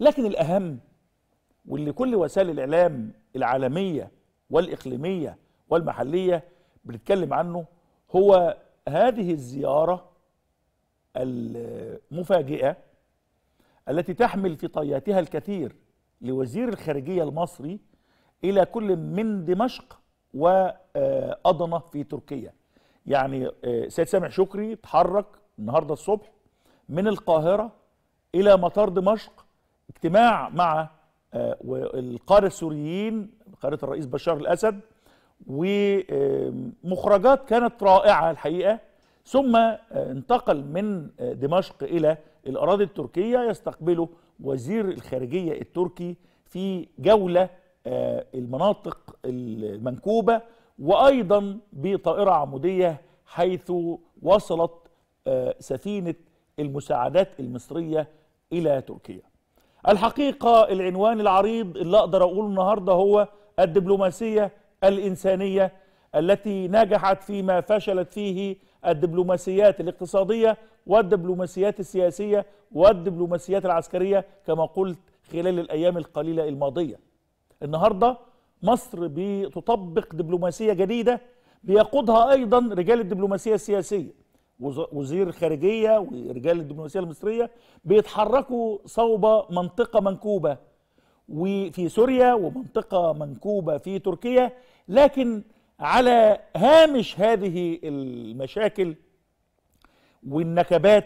لكن الأهم واللي كل وسائل الإعلام العالمية والإقليمية والمحلية بنتكلم عنه هو هذه الزيارة المفاجئة التي تحمل في طياتها الكثير لوزير الخارجية المصري إلى كل من دمشق وأضنة في تركيا يعني آه، سيد سامح شكري تحرك النهاردة الصبح من القاهرة إلى مطار دمشق اجتماع مع آه، القادة السوريين قادة الرئيس بشار الأسد ومخرجات كانت رائعة الحقيقة ثم آه، انتقل من آه، دمشق إلى الأراضي التركية يستقبله وزير الخارجية التركي في جولة المناطق المنكوبة وأيضا بطائرة عمودية حيث وصلت سفينة المساعدات المصرية إلى تركيا الحقيقة العنوان العريض اللي أقدر أقوله النهاردة هو الدبلوماسية الإنسانية التي نجحت فيما فشلت فيه الدبلوماسيات الاقتصادية والدبلوماسيات السياسية والدبلوماسيات العسكرية كما قلت خلال الأيام القليلة الماضية النهاردة مصر بتطبق دبلوماسية جديدة بيقودها أيضا رجال الدبلوماسية السياسية وزير الخارجيه ورجال الدبلوماسيه المصريه بيتحركوا صوب منطقه منكوبه وفي سوريا ومنطقه منكوبه في تركيا لكن على هامش هذه المشاكل والنكبات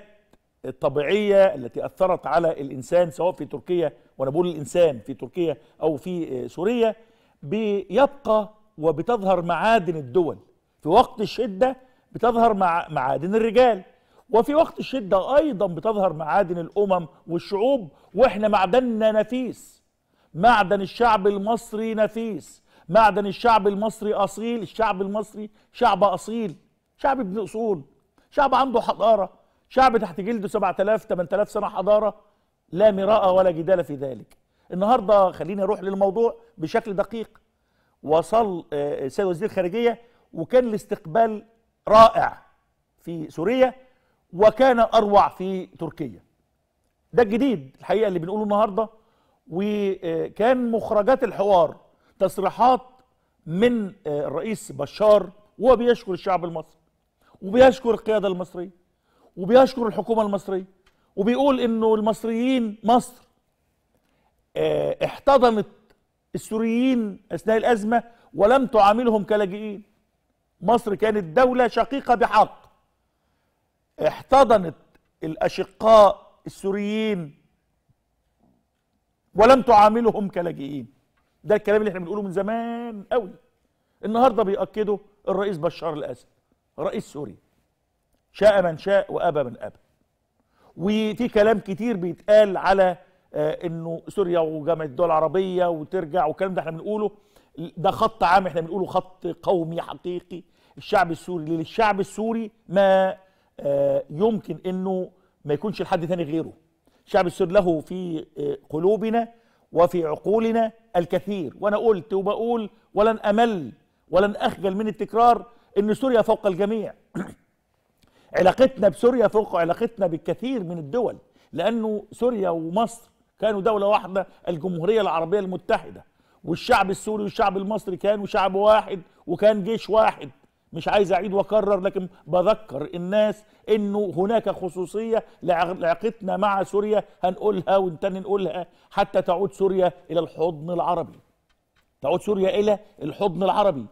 الطبيعيه التي اثرت على الانسان سواء في تركيا وانا بقول الانسان في تركيا او في سوريا بيبقى وبتظهر معادن الدول في وقت الشده بتظهر مع معادن الرجال وفي وقت الشدة أيضا بتظهر معادن الأمم والشعوب وإحنا معدننا نفيس معدن الشعب المصري نفيس معدن الشعب المصري أصيل الشعب المصري شعب أصيل شعب ابن أصول شعب عنده حضارة شعب تحت جلده 7000 8000 سنة حضارة لا مراء ولا جدال في ذلك النهاردة خليني أروح للموضوع بشكل دقيق وصل آه، السيد وزير الخارجية وكان الاستقبال رائع في سوريا وكان اروع في تركيا ده الجديد الحقيقه اللي بنقوله النهارده وكان مخرجات الحوار تصريحات من آه، الرئيس بشار وهو بيشكر الشعب المصري وبيشكر القياده المصريه وبيشكر الحكومه المصريه وبيقول انه المصريين مصر آه، احتضنت السوريين اثناء الازمه ولم تعاملهم كلاجئين مصر كانت دولة شقيقة بحق احتضنت الأشقاء السوريين ولم تعاملهم كلاجئين ده الكلام اللي احنا بنقوله من زمان قوي النهارده بيأكده الرئيس بشار الأسد رئيس سوريا شاء من شاء وأبى من أبى وفي كلام كتير بيتقال على آه، انه سوريا وجامعه الدول العربيه وترجع والكلام ده احنا بنقوله ده خط عام احنا بنقوله خط قومي حقيقي الشعب السوري للشعب السوري ما آه، يمكن انه ما يكونش لحد ثاني غيره الشعب السوري له في آه، قلوبنا وفي عقولنا الكثير وانا قلت وبقول ولن امل ولن اخجل من التكرار ان سوريا فوق الجميع علاقتنا بسوريا فوق علاقتنا بالكثير من الدول لانه سوريا ومصر كانوا دوله واحده الجمهوريه العربيه المتحده والشعب السوري والشعب المصري كانوا شعب واحد وكان جيش واحد مش عايز اعيد واكرر لكن بذكر الناس انه هناك خصوصيه لعلاقتنا مع سوريا هنقولها ونتن نقولها حتى تعود سوريا الى الحضن العربي تعود سوريا الى الحضن العربي